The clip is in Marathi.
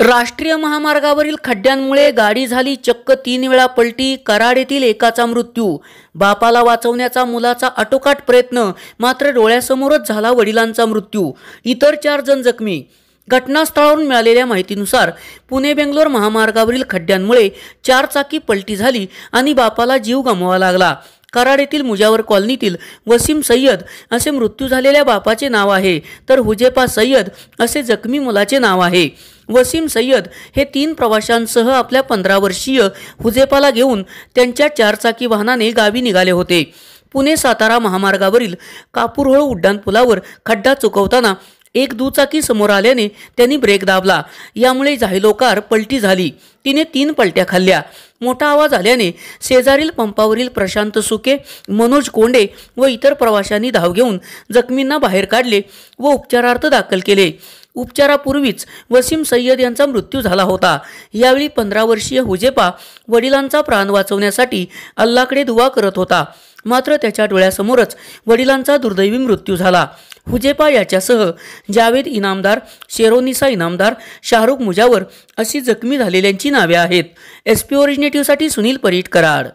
राष्ट्रीय महामार्गावरील खड्ड्यांमुळे गाडी झाली चक्क तीन वेळा पलटी कराड येथील एकाचा मृत्यू बापाला वाचवण्याचा मुलाचा आटोकाट प्रयत्न मात्र डोळ्यासमोरच झाला वडिलांचा मृत्यू इतर चार जण जखमी घटनास्थळावरून मिळालेल्या माहितीनुसार पुणे बेंगलोर महामार्गावरील खड्ड्यांमुळे चारचाकी पलटी झाली आणि बापाला जीव गमवावा लागला कराड येथील मुजावर कॉलनीतील वसीम सय्यद असे मृत्यू झालेल्या बापाचे नाव आहे तर हुजेपा सय्यद असे जखमी मुलाचे नाव आहे वसीम सय्यद हे तीन प्रवाशांसह आपल्या पंधरा वर्षीय हुजेपाला घेऊन त्यांच्या चारचाकी वाहनाने गावी निघाले होते पुणे सातारा महामार्गावरील कापूरहोळ उड्डाणपुलावर खड्डा चुकवताना एक दुचाकी समोर आल्याने त्यांनी ब्रेक दाबला यामुळे झायलोकार पलटी झाली तिने तीन पलट्या खाल्ल्या मोठा आवाज आल्याने शेजारील पंपावरील प्रशांत सुके मनोज कोंडे व इतर प्रवाशांनी धाव घेऊन जखमींना बाहेर काढले व उपचारार्थ दाखल केले उपचारापूर्वीच वसीम सय्यद यांचा मृत्यू झाला होता यावेळी पंधरा वर्षीय हुजेपा वडिलांचा प्राण वाचवण्यासाठी अल्लाकडे दुवा करत होता मात्र त्याच्या डोळ्यासमोरच वडिलांचा दुर्दैवी मृत्यू झाला हुजेपा याच्यासह जावेद इनामदार शेरोनिसा इनामदार शाहरुख मुजावर अशी जखमी झालेल्यांची नावे आहेत एस पी ओरिजिनेटिव्हसाठी सुनील परीट कराड़।